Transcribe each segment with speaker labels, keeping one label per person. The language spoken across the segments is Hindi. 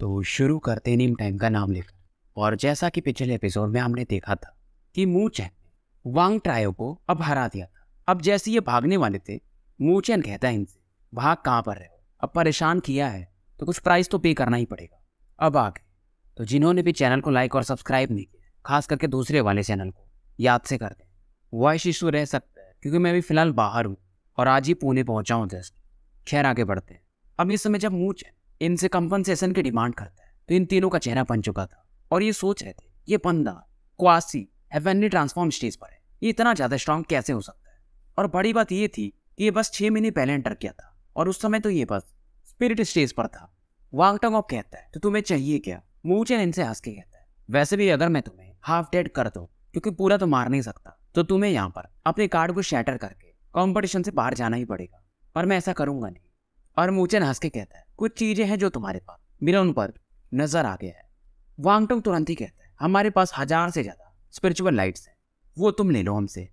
Speaker 1: तो शुरू करते नीम टैंग का नाम लेकर और जैसा कि पिछले एपिसोड में हमने देखा था कि मूँ चैन ने वांग ट्रायो को अब हरा दिया था अब जैसे ये भागने वाले थे मूँ चैन कहता है इनसे भाग कहाँ पर रहे हो अब परेशान किया है तो कुछ प्राइस तो पे करना ही पड़ेगा अब आगे तो जिन्होंने भी चैनल को लाइक और सब्सक्राइब नहीं किया खास करके दूसरे वाले चैनल को याद से कर दें वॉइस इशू रह सकता है क्योंकि मैं अभी फ़िलहाल बाहर हूँ और आज ही पुणे पहुँचा हूँ जस्ट खैर आगे बढ़ते हैं अब इस समय जब मूँछ है इनसे कंपनसेशन की डिमांड करता है तो इन तीनों का चेहरा बन चुका था और ये सोच रहे थे ये बंदा क्वासी हेवनली ट्रांसफॉर्म स्टेज पर है ये इतना ज़्यादा स्ट्रांग कैसे हो सकता है और बड़ी बात ये थी कि ये बस छः महीने पहले एंटर किया था और उस समय तो ये बस स्पिरिट स्टेज पर था वांगटंग ऑफ कहता है तो तुम्हें चाहिए क्या मूचन इनसे हंस के कहता है वैसे भी अगर मैं तुम्हें हाफ डेड कर दो क्योंकि पूरा तो मार नहीं सकता तो तुम्हें यहाँ पर अपने कार्ड को शैटर करके कॉम्पिटिशन से बाहर जाना ही पड़ेगा पर मैं ऐसा करूंगा नहीं और मूचन हंस के कहता है कुछ चीजें हैं जो तुम्हारे पास मेरा उन पर नजर आ गया है वांगटोंग तुरंत ही कहता है हमारे पास हजार से ज्यादा स्पिरिचुअल लाइट्स हैं वो तुम ले लो हमसे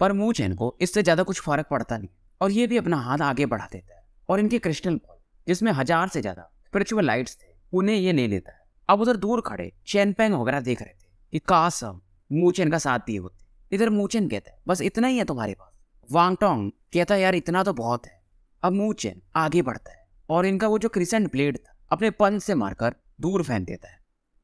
Speaker 1: पर मूचेन को इससे ज्यादा कुछ फर्क पड़ता नहीं और ये भी अपना हाथ आगे बढ़ा देता है और इनके क्रिस्टल बॉल जिसमें हजार से ज्यादा स्पिरिचुअल लाइट्स थे उन्हें ये ले लेता है अब उधर दूर खड़े चैनपेंग वगैरह देख रहे थे कि काश हम का साथ दिए होते इधर मूचेन कहता है बस इतना ही है तुम्हारे पास वांगटोंग कहता है यार इतना तो बहुत है अब मूचेन आगे बढ़ता है और इनका वो जो क्रिसेंट ब्लेड था अपने पंच से मारकर दूर फेंक देता है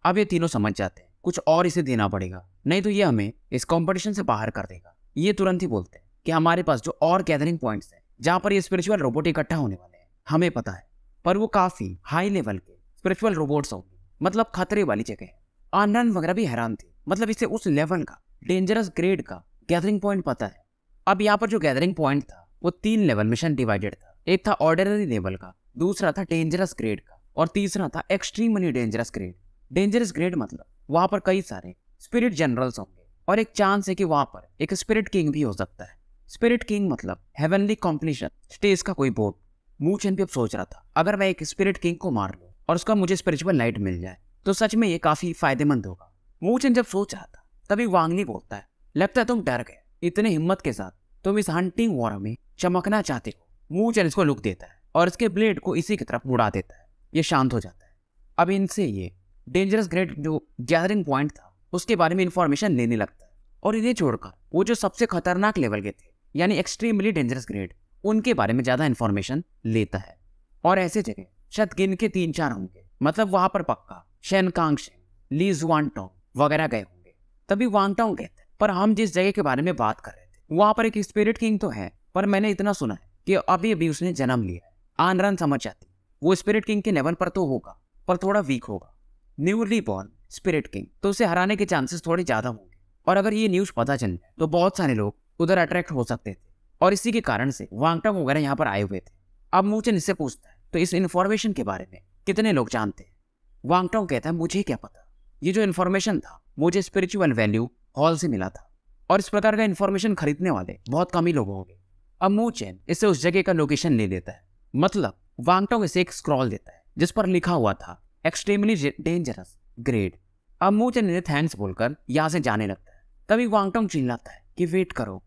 Speaker 1: अब ये तीनों समझ जाते हैं कुछ और इसे देना पड़ेगा नहीं तो ये हमें इस कॉम्पिटिशन से बाहर कर देगा ये तुरंत ही बोलते हैं कि हमारे पास जो और गैदरिंग पॉइंट है जहाँ पर ये स्पिरिचुअल रोबोट इकट्ठा होने वाले हैं हमें पता है पर वो काफ़ी हाई लेवल के स्पिरिचुअल रोबोट्स होंगे मतलब खतरे वाली जगह है आनंद वगैरह भी हैरान थे मतलब इसे उस लेवल का डेंजरस ग्रेड का गैदरिंग पॉइंट पता है अब यहाँ पर जो गैदरिंग पॉइंट था वो तीन लेवल मिशन डिवाइडेड था एक था ऑर्डिनरी लेवल का दूसरा था डेंजरस ग्रेड का और तीसरा था extremely dangerous grade dangerous grade मतलब वहाँ पर कई सारे स्पिरिट जनरल्स होंगे और एक चांस है कि वहाँ पर एक स्पिरिट किंग भी हो सकता है स्पिरिट किंग मतलब हेवनली कॉम्पिटिशन स्टेज का कोई बोर्ड मूचन भी अब सोच रहा था अगर मैं एक स्पिरिट किंग को मार लूँ और उसका मुझे स्पिरिचुअल लाइट मिल जाए तो सच में ये काफ़ी फायदेमंद होगा मूचन जब सोच रहा था तभी वांगली बोलता है लगता है तुम डर गए इतने हिम्मत के साथ तुम इस हंटिंग वॉर में चमकना चाहते हो मूव चल इसको लुक देता है और इसके ब्लेड को इसी की तरफ उड़ा देता है ये शांत हो जाता है अब इनसे ये डेंजरस ग्रेट जो गैदरिंग पॉइंट था उसके बारे में इन्फॉर्मेशन लेने लगता है और इन्हें छोड़कर वो जो सबसे खतरनाक लेवल के थे यानी एक्सट्रीमली डेंजरस ग्रेड उनके बारे में ज़्यादा इन्फॉर्मेशन लेता है और ऐसे जगह शत गिन के तीन चार होंगे मतलब वहाँ पर पक्का शेन लीज ली जुआनटोंग वगैरह गए होंगे तभी वांगटोंग कहते हैं पर हम जिस जगह के बारे में बात कर रहे थे वहाँ पर एक स्पिरिट किंग तो है पर मैंने इतना सुना है कि अभी अभी उसने जन्म लिया आन रन समझ जाती वो स्पिरिट किंग के लेवल पर तो होगा पर थोड़ा वीक होगा न्यूली बॉर्न स्पिरिट किंग तो उसे हराने के चांसेस थोड़े ज़्यादा होंगे और अगर ये न्यूज़ पता चल जाए तो बहुत सारे लोग उधर अट्रैक्ट हो सकते थे और इसी के कारण से वांगटम वगैरह यहाँ पर आए हुए थे अब मूचन इससे पूछता है तो इस इन्फॉर्मेशन के बारे में कितने लोग जानते हैं वांगटोंग कहता है मुझे क्या पता ये जो इन्फॉर्मेशन था मुझे स्पिरिचुअल वैल्यू हॉल से मिला था और इस प्रकार का इन्फॉर्मेशन खरीदने वाले बहुत कम ही लोग होंगे अब अमोचैन इसे उस जगह का लोकेशन ले लेता है मतलब वांगटोंग इसे एक स्क्रॉल देता है जिस पर लिखा हुआ था एक्सट्रीमली डेंजरस ग्रेड अमोचैन इसे थैंक्स बोलकर यहाँ से जाने लगता है तभी वांगटोंग चिल्लाता है कि वेट करो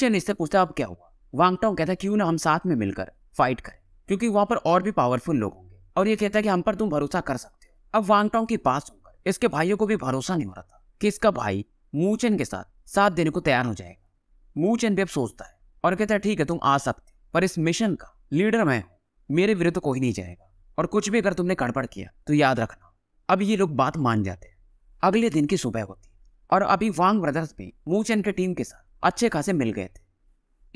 Speaker 1: चैन इससे पूछता है अब क्या हुआ वांगटोंग कहता है क्यों ना हम साथ में मिलकर फाइट करें क्योंकि वहां पर और भी पावरफुल लोग होंगे और ये कहता है कि हम पर तुम भरोसा कर सकते हो अब वांगटोंग के पास होकर इसके भाइयों को भी भरोसा नहीं हो रहा था कि इसका भाई मूचेन के साथ साथ देने को तैयार हो जाएगा मूचेन भी अब सोचता है और कहता है ठीक है तुम आ सकते पर इस मिशन का लीडर मैं हूँ मेरे विरुद्ध कोई नहीं जाएगा और कुछ भी अगर तुमने गड़बड़ किया तो याद रखना अब ये लोग बात मान जाते हैं अगले दिन की सुबह होती और अभी वांग ब्रदर्स भी मूचन के टीम के साथ अच्छे खासे मिल गए थे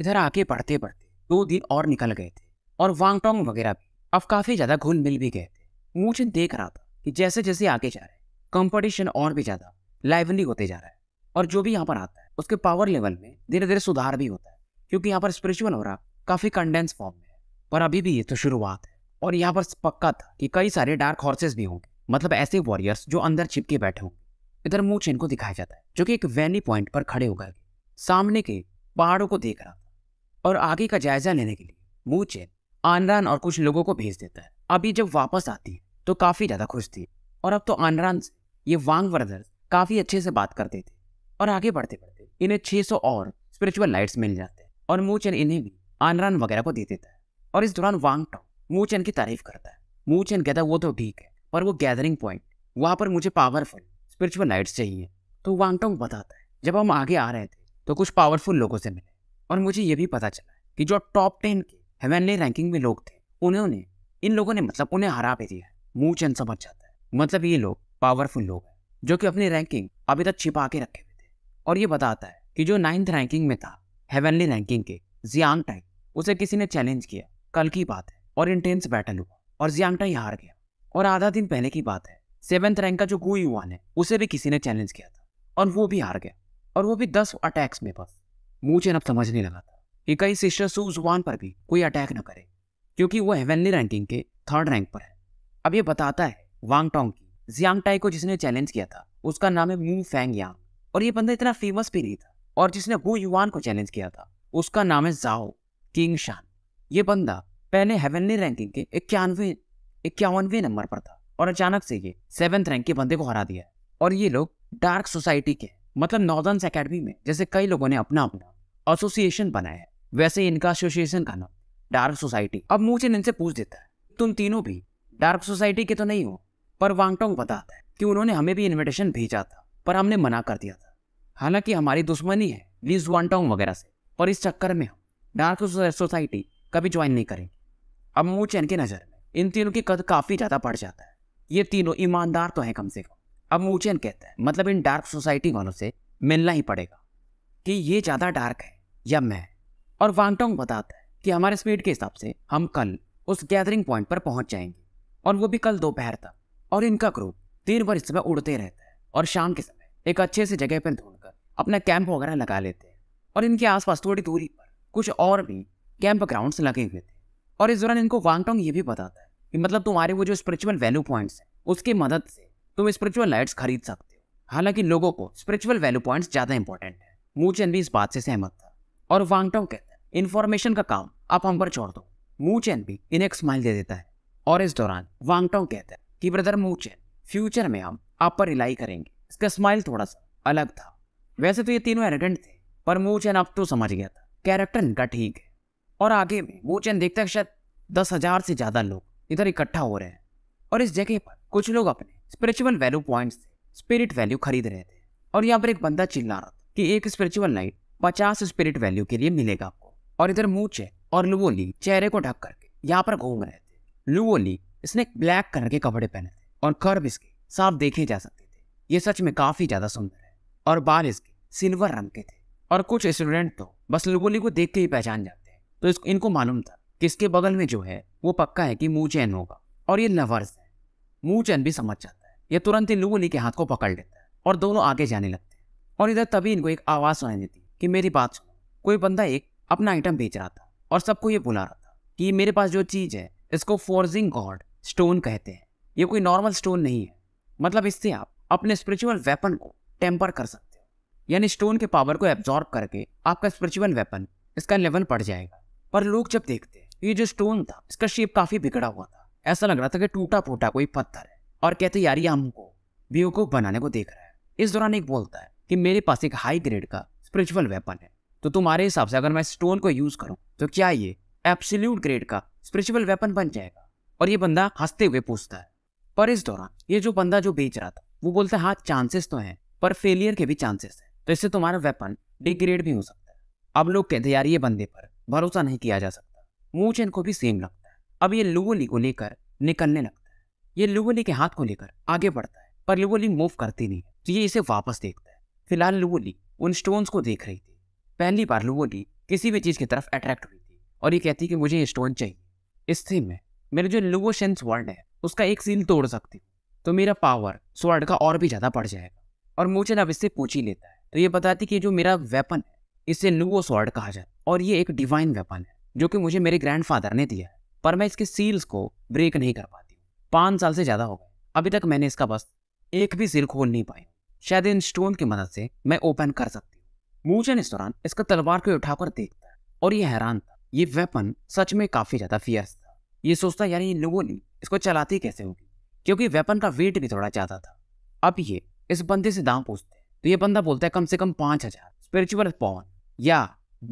Speaker 1: इधर आके पढ़ते पढ़ते दो दिन और निकल गए थे और वांगटोंग वगैरह भी अब काफ़ी ज़्यादा घुल मिल भी गए थे मूचन देख रहा था कि जैसे जैसे आगे जा रहे कंपटीशन और भी ज़्यादा लाइवली होते जा रहा है और जो भी यहाँ पर आता है उसके पावर लेवल में धीरे धीरे सुधार भी होता है क्योंकि यहाँ पर स्पिरिचुअल हो रहा काफ़ी कंडेंस फॉर्म में है पर अभी भी ये तो शुरुआत है और यहाँ पर पक्का था कि कई सारे डार्क हॉर्सेस भी होंगे मतलब ऐसे वॉरियर्स जो अंदर छिपके बैठे होंगे इधर मूच को दिखाया जाता है जो कि एक वैनी पॉइंट पर खड़े हो गए सामने के पहाड़ों को देख रहा था और आगे का जायजा लेने के लिए चेन आनरान और कुछ लोगों को भेज देता है अभी जब वापस आती है तो काफ़ी ज़्यादा खुश थी और अब तो आनरान ये वांग ब्रदर्स काफ़ी अच्छे से बात करते थे और आगे बढ़ते बढ़ते इन्हें 600 और स्पिरिचुअल लाइट्स मिल जाते हैं और मूचन इन्हें भी आनरान वगैरह को दे देता है और इस दौरान वांग टाओ मूचन की तारीफ करता है मूचन कहता है वो तो ठीक है पर वो गैदरिंग पॉइंट वहाँ पर मुझे पावरफुल स्पिरिचुअल लाइट्स चाहिए तो वांग टाओ बताता है जब हम आगे आ रहे थे तो कुछ पावरफुल लोगों से मिले और मुझे ये भी पता चला कि जो टॉप टेन के हेवनली रैंकिंग में लोग थे उन्होंने इन लोगों ने मतलब उन्हें हरा भी दिया चैन समझ जाता है मतलब ये लोग पावरफुल लोग हैं जो कि अपनी रैंकिंग अभी तक छिपा के रखे हुए थे और ये बताता है कि जो नाइन्थ रैंकिंग में था हेवनली रैंकिंग के जियांग टाई उसे किसी ने चैलेंज किया कल की बात है और इंटेंस बैटल हुआ और जियांग टाई हार गया और आधा दिन पहले की बात है सेवेंथ रैंक का जो गु युवान है उसे भी किसी ने चैलेंज किया था और वो भी हार गया और वो भी दस अटैक्स में बस मुझे अब समझ नहीं लगा था कि कई सिस्टर सुजवान जुबान पर भी कोई अटैक न करे क्योंकि वो हेवनली रैंकिंग के थर्ड रैंक पर है अब ये बताता है वांग टोंग की जियांग टाई को जिसने चैलेंज किया था उसका नाम है मू फैंग यांग और ये बंदा इतना फेमस भी नहीं था और जिसने वो युवान को चैलेंज किया था उसका नाम है जाओ किंग शान ये बंदा पहले हेवनली रैंकिंग के इक्यानवे इक्यावनवे नंबर पर था और अचानक से ये सेवन्थ रैंक के बंदे को हरा दिया और ये लोग डार्क सोसाइटी के मतलब नॉर्दर्न अकेडमी में जैसे कई लोगों ने अपना अपना एसोसिएशन बनाया है वैसे इनका एसोसिएशन का नाम डार्क सोसाइटी अब मुझे इनसे पूछ देता है तुम तीनों भी डार्क सोसाइटी के तो नहीं हो पर वांगटोंग बताता है कि उन्होंने हमें भी इन्विटेशन भेजा था पर हमने मना कर दिया था हालांकि हमारी दुश्मनी है लीज वॉन्टोंग वगैरह से और इस चक्कर में डार्क सोसाइटी कभी ज्वाइन नहीं करेंगे अब मूह चैन की नज़र में इन तीनों की कद काफ़ी ज़्यादा बढ़ जाता है ये तीनों ईमानदार तो हैं कम से कम अब चैन कहता है मतलब इन डार्क सोसाइटी वालों से मिलना ही पड़ेगा कि ये ज़्यादा डार्क है या मैं और वांगटोंग बताता है कि हमारे स्पीड के हिसाब से हम कल उस गैदरिंग पॉइंट पर पहुंच जाएंगे और वो भी कल दोपहर तक और इनका ग्रुप दिन भर इस समय उड़ते रहता है और शाम के समय एक अच्छे से जगह पर ढूंढकर अपना कैंप वगैरह लगा लेते हैं और इनके आसपास थोड़ी दूरी पर कुछ और भी कैंप ग्राउंड्स लगे हुए थे और इस दौरान इनको वांगटोंग ये भी बताता है कि मतलब तुम्हारे वो जो स्पिरिचुअल वैल्यू पॉइंट्स हैं उसकी मदद से तुम स्पिरिचुअल लाइट्स खरीद सकते हो हालांकि लोगों को स्पिरिचुअल वैल्यू पॉइंट्स ज़्यादा इंपॉर्टेंट है मूचेन भी इस बात से सहमत था और वांगटोंग कहता है इन्फॉर्मेशन का काम आप हम पर छोड़ दो मूचेन भी इन्हें एक स्माइल दे देता है और इस दौरान वांगटोंग कहता है कि ब्रदर मूचेन फ्यूचर में हम आप पर रिलाई करेंगे इसका स्माइल थोड़ा सा अलग था वैसे तो ये तीनों एरेगेंट थे पर मूचैन अब तो समझ गया था कैरेक्टर इनका ठीक है और आगे में मूचैन देखता है शायद दस हजार से ज़्यादा लोग इधर इकट्ठा हो रहे हैं और इस जगह पर कुछ लोग अपने स्पिरिचुअल वैल्यू पॉइंट से स्पिरिट वैल्यू खरीद रहे थे और यहाँ पर एक बंदा चिल्ला रहा था कि एक स्पिरिचुअल लाइट पचास स्पिरिट वैल्यू के लिए मिलेगा आपको और इधर मूचे और लुवोली चेहरे को ढक करके यहाँ पर घूम रहे थे लुवोली इसने ब्लैक कलर के कपड़े पहने थे और कर्व इसके साफ देखे जा सकते ये सच में काफ़ी ज़्यादा सुंदर है और बाल इसके सिल्वर रंग के थे और कुछ स्टूडेंट तो बस लोगोली को देख के ही पहचान जाते हैं तो इसको इनको मालूम था कि इसके बगल में जो है वो पक्का है कि मुँह चैन होगा और ये लवर्स है मुँह चैन भी समझ जाता है ये तुरंत ही लोगोली के हाथ को पकड़ लेता है और दोनों आगे जाने लगते हैं और इधर तभी इनको एक आवाज़ सुनाई देती कि मेरी बात सुनो कोई बंदा एक अपना आइटम बेच रहा था और सबको ये बुला रहा था कि मेरे पास जो चीज़ है इसको फोर्जिंग गॉड स्टोन कहते हैं ये कोई नॉर्मल स्टोन नहीं है मतलब इससे आप अपने स्पिरिचुअल वेपन को टेम्पर कर सकते हो यानी स्टोन के पावर को एब्जॉर्ब करके आपका स्पिरिचुअल वेपन इसका लेवल बढ़ जाएगा पर लोग जब देखते हैं ये जो स्टोन था इसका शेप काफ़ी बिगड़ा हुआ था ऐसा लग रहा था कि टूटा फूटा कोई पत्थर है और कहते यार ये हमको बेवकूफ़ बनाने को देख रहा है इस दौरान एक बोलता है कि मेरे पास एक हाई ग्रेड का स्पिरिचुअल वेपन है तो तुम्हारे हिसाब से अगर मैं स्टोन को यूज़ करूँ तो क्या ये एब्सोल्यूट ग्रेड का स्पिरिचुअल वेपन बन जाएगा और ये बंदा हंसते हुए पूछता है पर इस दौरान ये जो बंदा जो बेच रहा था वो बोलते हैं हाँ चांसेस तो हैं पर फेलियर के भी चांसेस हैं तो इससे तुम्हारा वेपन डिग्रेड भी हो सकता है अब लोग कहते यार ये बंदे पर भरोसा नहीं किया जा सकता मूछ इनको भी सेम लगता है अब ये लुवोली को लेकर निकलने लगता है ये लुवोली के हाथ को लेकर आगे बढ़ता है पर लुवोली मूव करती नहीं तो ये इसे वापस देखता है फिलहाल लुवोली उन स्टोन्स को देख रही थी पहली बार लुवोली किसी भी चीज़ की तरफ अट्रैक्ट हुई थी और ये कहती कि मुझे ये स्टोन चाहिए इस थीम में मेरे जो लुवोशेंस वर्ल्ड है उसका एक सील तोड़ सकती तो मेरा पावर स्वर्ड का और भी ज़्यादा बढ़ जाएगा और मूचन अब इससे पूछ ही लेता है तो ये बताती कि जो मेरा वेपन है इसे लुओ स्वर्ड कहा जाए और ये एक डिवाइन वेपन है जो कि मुझे मेरे ग्रैंड ने दिया पर मैं इसके सील्स को ब्रेक नहीं कर पाती पाँच साल से ज़्यादा हो गए अभी तक मैंने इसका बस एक भी सिर खोल नहीं पाया शायद इन स्टोन की मदद से मैं ओपन कर सकती हूँ मूचन इस दौरान इसका तलवार को उठाकर देखता है और ये हैरान था ये वेपन सच में काफ़ी ज़्यादा फियर्स था ये सोचता यार ये लोगों ने इसको चलाती कैसे होगी क्योंकि वेपन का वेट भी थोड़ा ज़्यादा था अब ये इस बंदे से दाम पूछते हैं तो ये बंदा बोलता है कम से कम पांच हज़ार स्पिरिचुअल पॉन या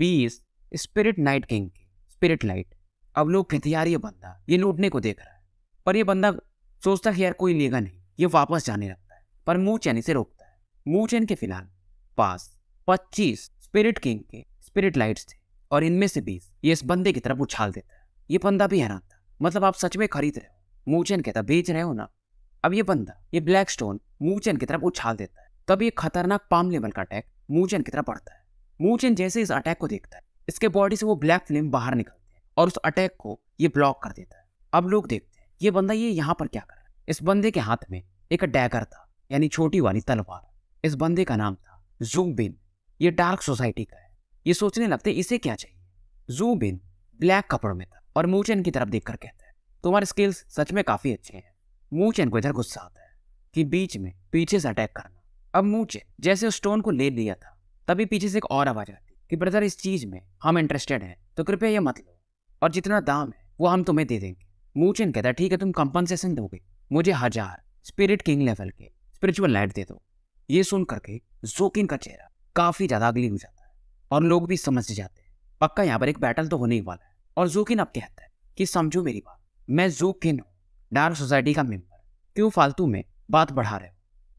Speaker 1: बीस स्पिरिट नाइट किंग की स्पिरिट लाइट अब लोग कहते यार ये बंदा ये लूटने को देख रहा है पर यह बंदा सोचता है यार कोई लेगा नहीं ये वापस जाने लगता है पर मुंह चैन से रोकता है मुंह चैन के फिलहाल पास पच्चीस स्पिरिट किंग के स्पिरिट लाइट्स थे और इनमें से बीस ये इस बंदे की तरफ उछाल देता है ये बंदा भी हैरान था मतलब आप सच में खरीद रहे हो मूचन कहता बेच रहे हो ना अब ये बंदा ये ब्लैक स्टोन मूचन की तरफ उछाल देता है तब ये खतरनाक पाम लेवल का अटैक मूचन की तरफ बढ़ता है मूचन जैसे इस अटैक को देखता है इसके बॉडी से वो ब्लैक फ्लेम बाहर निकलती है और उस अटैक को ये ब्लॉक कर देता है अब लोग देखते हैं ये बंदा ये यहाँ पर क्या कर रहा है इस बंदे के हाथ में एक डैगर था यानी छोटी वाली तलवार इस बंदे का नाम था जू बिन ये डार्क सोसाइटी का है ये सोचने लगते इसे क्या चाहिए जू बिन ब्लैक कपड़ों में था और मूचन की तरफ देख कर कहता है तुम्हारे स्किल्स सच में काफ़ी अच्छे हैं मूचेन को इधर गुस्सा आता है कि बीच में पीछे से अटैक करना अब मूचेन जैसे उस स्टोन को ले लिया था तभी पीछे से एक और आवाज़ आती कि ब्रदर इस चीज़ में हम इंटरेस्टेड हैं तो कृपया ये मत लो और जितना दाम है वो हम तुम्हें दे देंगे मूचेन कहता है ठीक है तुम कंपनसेशन दोगे मुझे हजार स्पिरिट किंग लेवल के स्पिरिचुअल लाइट दे दो ये सुन करके जोकिन का चेहरा काफ़ी ज़्यादा अगली हो जाता है और लोग भी समझ जाते हैं पक्का यहाँ पर एक बैटल तो होने ही वाला है और जोकिन अब कहता है कि समझो मेरी बात मैं जू किन डार सोसाइटी का मेम्बर क्यों फालतू में बात बढ़ा रहे हो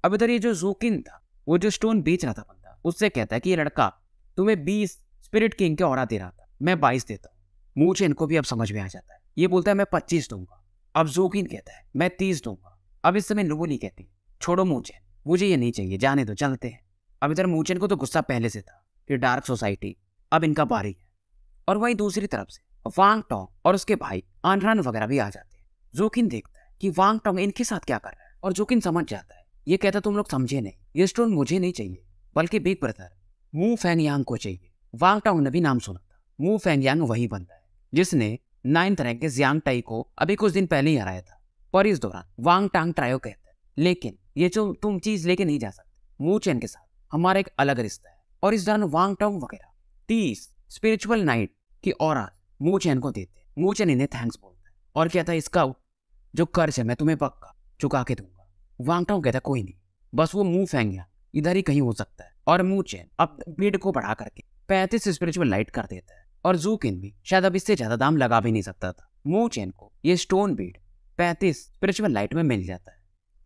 Speaker 1: अब इधर ये जो जू किन था वो जो स्टोन बेच रहा था बंदा उससे कहता है कि ये लड़का तुम्हें बीस स्पिरिट किंग के और दे रहा था मैं बाईस देता हूँ मुझे इनको भी अब समझ में आ जाता है ये बोलता है मैं पच्चीस दूंगा अब जोकिन कहता है मैं तीस दूंगा अब इस समय नहीं कहती छोड़ो मुझे मुझे ये नहीं चाहिए जाने दो चलते हैं अब इधर मूचेन को तो गुस्सा पहले से था कि डार्क सोसाइटी अब इनका बारी है और वहीं दूसरी तरफ से वांग टोंग और उसके भाई आनरान वगैरह भी आ जाते हैं जोकिन देखता है कि वांग टोंग इनके साथ क्या कर रहा है और जोकिन समझ जाता है ये कहता तुम लोग समझे नहीं ये स्टोन मुझे नहीं चाहिए बल्कि big brother Mu Fan Yang को चाहिए वांग टोंग ने भी नाम सुना था मू फैन यांग वही बनता है जिसने नाइन्थ रैंक के जियांग टाई को अभी कुछ दिन पहले ही हराया था पर इस दौरान वांग टांग ट्रायो कहता है लेकिन ये जो तो तुम चीज लेके नहीं जा सकते मू चैन के साथ हमारा एक अलग रिश्ता है और इस दौरान वांग टोंग वगैरह तीस स्पिरिचुअल नाइट की औरत मूचैन को देते हैं मूचैन इन्हें थैंक्स बोलता है और कहता है इसका जो कर्ज है मैं तुम्हें पक्का चुका के दूंगा वांगटाऊ कहता कोई नहीं बस वो मुंह फेंक गया इधर ही कहीं हो सकता है और मुंह चैन अब ब्लेड को बढ़ा करके पैंतीस स्पिरिचुअल लाइट कर देता है और जू किन भी शायद अब इससे ज्यादा दाम लगा भी नहीं सकता था मुंह चैन को ये स्टोन बीड पैंतीस स्पिरिचुअल लाइट में मिल जाता है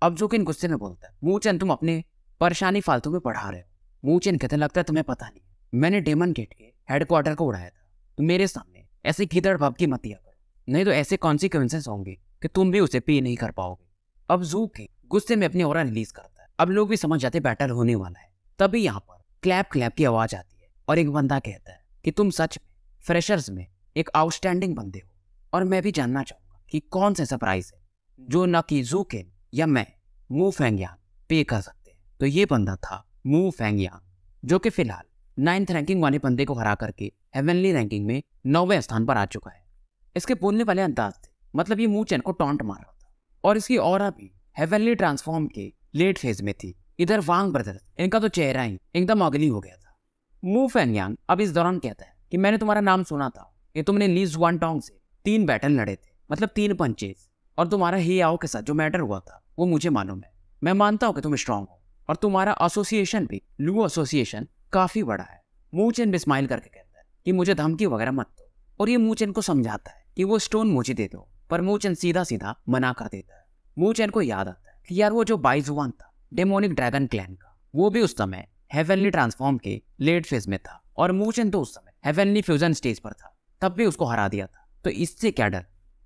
Speaker 1: अब जू किन गुस्से में बोलता है मुंह चैन तुम अपने परेशानी फालतू में पढ़ा रहे हो मुंह चैन कहते लगता है तुम्हें पता नहीं मैंने डेमन गेट के हेडक्वार्टर को उड़ाया था तो मेरे सामने ऐसे किधर भाव की मतिया नहीं तो ऐसे कॉन्सिक्वेंसेस होंगे कि तुम भी उसे पे नहीं कर पाओगे अब जू के गुस्से में अपनी ओरा रिलीज करता है अब लोग भी समझ जाते बैटल होने वाला है तभी यहाँ पर क्लैप क्लैप की आवाज आती है और एक बंदा कहता है कि तुम सच में फ्रेशर्स में एक आउटस्टैंडिंग बंदे हो और मैं भी जानना चाहूंगा कि कौन सा सरप्राइज है जो न कि जू के या मैं मूव फेंगयांग पे कर सकते हैं तो ये बंदा था मूव फेंगयांग जो कि फिलहाल नाइन्थ रैंकिंग वाले बंदे को हरा करके हेवनली रैंकिंग में नौवें स्थान पर आ चुका है इसके बोलने वाले अंदाज थे मतलब ये चैन को टॉन्ट मार रहा था और इसकी और भी हेवनली ट्रांसफॉर्म के लेट फेज में थी इधर वांग ब्रदर इनका तो चेहरा ही एकदम अगली हो गया था मू फैनयांग अब इस दौरान कहता है कि मैंने तुम्हारा नाम सुना था ये तुमने लीज वन टोंग से तीन बैटल लड़े थे मतलब तीन पंचेज और तुम्हारा ही आओ के साथ जो मैटर हुआ था वो मुझे मालूम है मैं मानता हूँ कि तुम स्ट्रांग हो और तुम्हारा एसोसिएशन भी लू एसोसिएशन काफ़ी बड़ा है मूचेन स्माइल करके कहता है कि मुझे धमकी वगैरह मत दो और ये मूचेन को समझाता है कि वो स्टोन मुझे दे दो पर मूचेन सीधा सीधा मना कर देता है मूचेन को याद आता है कि यार वो जो बाइजुआन था डेमोनिक ड्रैगन क्लैन का वो भी उस समय हेवनली ट्रांसफॉर्म के लेट फेज में था और मूचेन तो उस समय हेवनली फ्यूजन स्टेज पर था तब भी उसको हरा दिया था तो इससे क्या डर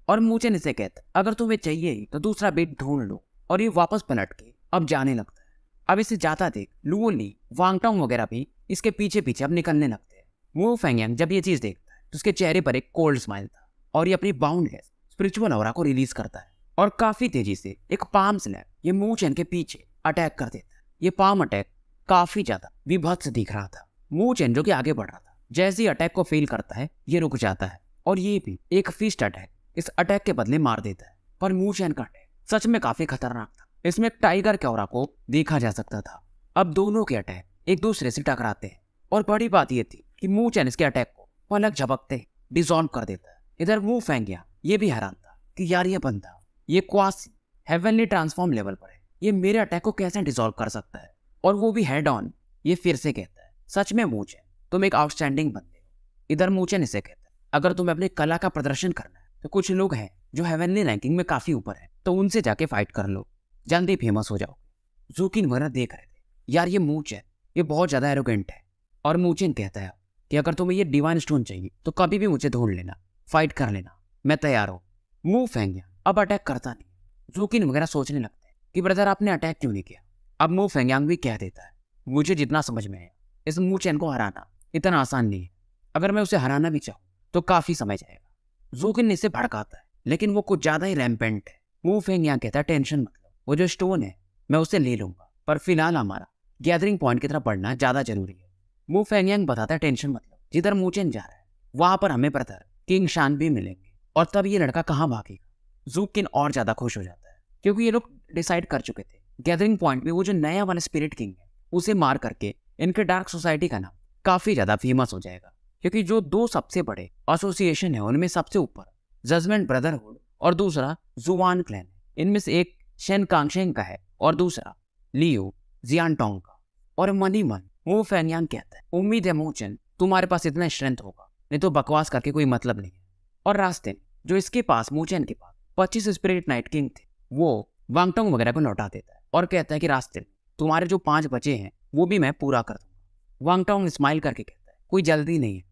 Speaker 1: और मूचेन इसे कहता अगर तुम्हें चाहिए ही तो दूसरा बेट ढूंढ लो और ये वापस पलट के अब जाने लगता है अब इसे जाता देख लुओ ली वांगटोंग वगैरह भी इसके पीछे पीछे अब निकलने लगते हैं वो फेंगयांग जब ये चीज़ देखता है तो उसके चेहरे पर एक कोल्ड स्माइल था और ये अपनी बाउंडलेस स्पिरिचुअल और को रिलीज करता है और काफ़ी तेजी से एक पाम स्लैप ये मूव चैन के पीछे अटैक कर देता है ये पाम अटैक काफ़ी ज़्यादा विभत्स दिख रहा था मूव चैन जो कि आगे बढ़ रहा था जैसे ही अटैक को फेल करता है ये रुक जाता है और ये भी एक फिस्ट अटैक इस अटैक के बदले मार देता है पर मूव चैन का अटैक सच में काफ़ी खतरनाक था इसमें टाइगर के और को देखा जा सकता था अब दोनों के अटैक एक दूसरे से टकराते हैं और बड़ी बात यह थी कि मुंह चैन इसके अटैक को पलक झपकते डिजॉल्व कर देता है इधर मुंह फेंक गया ये भी हैरान था कि यार ये बंदा ये क्वासी हेवनली ट्रांसफॉर्म लेवल पर है ये मेरे अटैक को कैसे डिजोल्व कर सकता है और वो भी हेड ऑन ये फिर से कहता है सच में चैन तुम एक आउटस्टैंडिंग बंदे हो इधर मूचन इसे कहता है अगर तुम्हें अपनी कला का प्रदर्शन करना है तो कुछ लोग हैं जो हेवनली रैंकिंग में काफी ऊपर है तो उनसे जाके फाइट कर लो जल्दी फेमस हो जाओगे जूकिन वगैरह देख रहे थे यार ये मूच चैन ये बहुत ज़्यादा एरोगेंट है और मुझे कहता है कि अगर तुम्हें ये डिवाइन स्टोन चाहिए तो कभी भी मुझे ढूंढ लेना फाइट कर लेना मैं तैयार हूँ मुंह फेंक गया अब अटैक करता नहीं जोकिन वगैरह सोचने लगते हैं कि ब्रदर आपने अटैक क्यों नहीं किया अब मुंह फेंगयांग भी कह देता है मुझे जितना समझ में आया इस मुँह चैन को हराना इतना आसान नहीं है अगर मैं उसे हराना भी चाहूँ तो काफ़ी समय जाएगा जोकिन इसे भड़काता है लेकिन वो कुछ ज़्यादा ही रैमपेंट है मुँह फेंगयांग कहता है टेंशन मत लो वो जो स्टोन है मैं उसे ले लूँगा पर फिलहाल हमारा गैदरिंग पॉइंट की तरफ बढ़ना ज़्यादा जरूरी है मू फेंगयांग बताता है टेंशन मतलब जिधर मूचेन जा रहा है वहां पर हमें पता किंग शान भी मिलेंगे और तब ये लड़का कहाँ भागेगा जू किन और ज़्यादा खुश हो जाता है क्योंकि ये लोग डिसाइड कर चुके थे गैदरिंग पॉइंट में वो जो नया वन स्पिरिट किंग है उसे मार करके इनके डार्क सोसाइटी का नाम काफ़ी ज़्यादा फेमस हो जाएगा क्योंकि जो दो सबसे बड़े एसोसिएशन है उनमें सबसे ऊपर जजमेंट ब्रदरहुड और दूसरा जुवान क्लैन इनमें से एक शेन कांगशेंग का है और दूसरा लियो जियानटोंग का और मनी मन वो फैनयांग कहता है उम्मीद है मोचन तुम्हारे पास इतना स्ट्रेंथ होगा नहीं तो बकवास करके कोई मतलब नहीं है और रास्ते में जो इसके पास मोचन के पास पच्चीस स्पिरिट नाइट किंग थे वो वांगटोंग वगैरह को लौटा देता है और कहता है कि रास्ते में तुम्हारे जो पांच बचे हैं वो भी मैं पूरा कर दूंगा वांगटोंग स्माइल करके कहता है कोई जल्दी नहीं है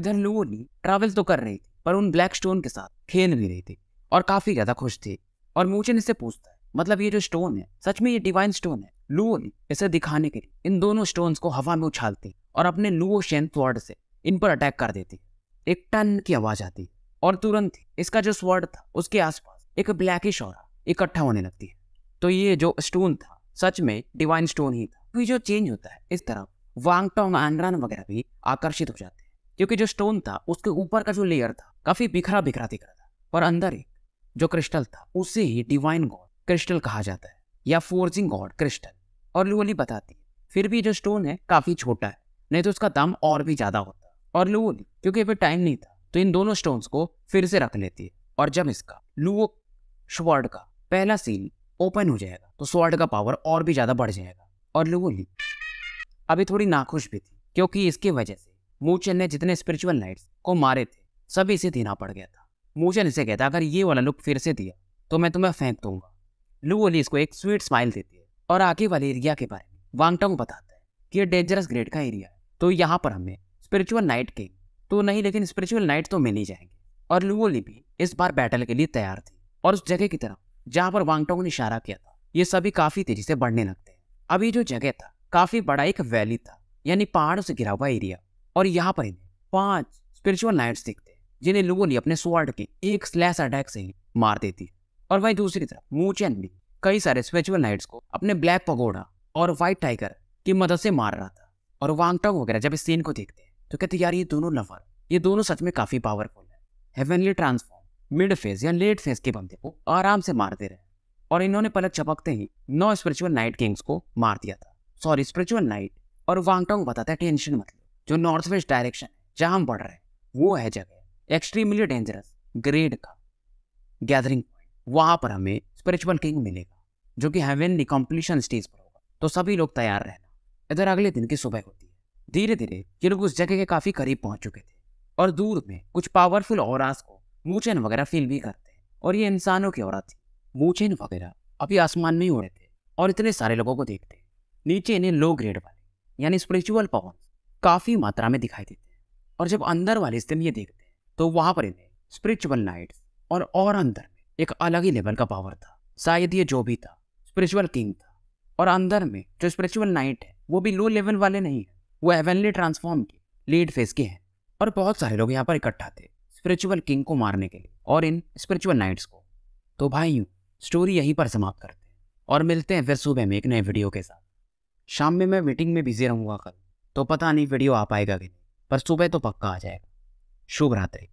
Speaker 1: इधर लूनी ट्रैवल तो कर रही थी पर उन ब्लैक स्टोन के साथ खेल भी रही थी और काफी ज्यादा खुश थी और मूचन इससे पूछता है मतलब ये जो स्टोन है सच में ये डिवाइन स्टोन है ने इसे दिखाने के लिए इन दोनों स्टोन्स को हवा में उछालती और अपने लुओ शेन स्वर्ड से इन पर अटैक कर देती एक टन की आवाज आती और तुरंत इसका जो स्वर्ड था उसके आसपास एक ब्लैकिश और इकट्ठा होने लगती है तो ये जो स्टोन था सच में डिवाइन स्टोन ही था जो चेंज होता है इस तरफ वांगटोंग आंग्रान वगैरह भी आकर्षित हो जाते हैं क्योंकि जो स्टोन था उसके ऊपर का जो लेयर था काफी बिखरा बिखरा दिख रहा था पर अंदर एक जो क्रिस्टल था उसे ही डिवाइन गॉड क्रिस्टल कहा जाता है या फोर्जिंग गॉड क्रिस्टल और लुओली बताती है फिर भी जो स्टोन है काफ़ी छोटा है नहीं तो उसका दाम और भी ज़्यादा होता और लुओली क्योंकि फिर टाइम नहीं था तो इन दोनों स्टोन्स को फिर से रख लेती है और जब इसका लुओ स्वर्ड का पहला सील ओपन हो जाएगा तो स्वर्ड का पावर और भी ज़्यादा बढ़ जाएगा और लुओली अभी थोड़ी नाखुश भी थी क्योंकि इसकी वजह से मूचन ने जितने स्पिरिचुअल नाइट्स को मारे थे सभी इसे देना पड़ गया था मूचन इसे कहता अगर ये वाला लुक फिर से दिया तो मैं तुम्हें फेंक दूंगा लू इसको एक स्वीट स्माइल देती है और आगे वाले एरिया के बारे में वांगटोंग बताता है कि ये डेंजरस ग्रेड का एरिया है तो यहाँ पर हमें स्पिरिचुअल नाइट के तो नहीं लेकिन स्पिरिचुअल नाइट तो मिल ही जाएंगे और लुओली भी इस बार बैटल के लिए तैयार थी और उस जगह की तरफ जहाँ पर वांगटोंग ने इशारा किया था ये सभी काफी तेजी से बढ़ने लगते हैं अभी जो जगह था काफी बड़ा एक वैली था यानी पहाड़ों से घिरा हुआ एरिया और यहाँ पर इन्हें पांच स्पिरिचुअल नाइट्स दिखते हैं जिन्हें लुओली अपने स्वर्ड के एक स्लैश अटैक से ही मार देती है और वहीं दूसरी तरफ मूचैन भी कई सारे स्पेचुअल नाइट्स को अपने ब्लैक पगोड़ा और व्हाइट टाइगर की मदद से मार रहा था और वांगटोंग वगैरह जब इस सीन को देखते हैं तो कहते यार ये दोनों नफर ये दोनों सच में काफी पावरफुल है हेवनली ट्रांसफॉर्म मिड फेज या लेट फेज के बंदे को आराम से मारते रहे और इन्होंने पलक चपकते ही नौ स्पिरिचुअल नाइट किंग्स को मार दिया था सॉरी स्पिरिचुअल नाइट और वांगटोंग बताता है टेंशन मत लो जो नॉर्थ वेस्ट डायरेक्शन है जहां हम बढ़ रहे हैं वो है जगह एक्सट्रीमली डेंजरस ग्रेड का गैदरिंग वहाँ पर हमें स्पिरिचुअल किंग मिलेगा जो कि हेवन कॉम्पिटिशन स्टेज पर होगा तो सभी लोग तैयार रहना इधर अगले दिन की सुबह होती है धीरे धीरे ये लोग उस जगह के काफ़ी करीब पहुँच चुके थे और दूर में कुछ पावरफुल और को वगैरह फील भी करते हैं और ये इंसानों की औरत थी मूचैन वगैरह अभी आसमान में ही उड़े थे और इतने सारे लोगों को देखते नीचे इन्हें लो ग्रेड वाले यानी स्पिरिचुअल पावर काफ़ी मात्रा में दिखाई देते हैं और जब अंदर वाले इस दिन ये देखते हैं तो वहाँ पर इन्हें स्पिरिचुअल नाइट्स और और अंदर एक अलग ही लेवल का पावर था शायद ये जो भी था स्पिरिचुअल किंग था और अंदर में जो स्पिरिचुअल नाइट है वो भी लो लेवल वाले नहीं है वो एवनली ट्रांसफॉर्म के लीड फेस के हैं और बहुत सारे लोग यहाँ पर इकट्ठा थे स्पिरिचुअल किंग को मारने के लिए और इन स्पिरिचुअल नाइट्स को तो भाई स्टोरी यहीं पर समाप्त करते हैं और मिलते हैं फिर सुबह में एक नए वीडियो के साथ शाम में मैं मीटिंग में बिजी रहूँगा कल तो पता नहीं वीडियो आ पाएगा कि नहीं पर सुबह तो पक्का आ जाएगा शुभ रात्रि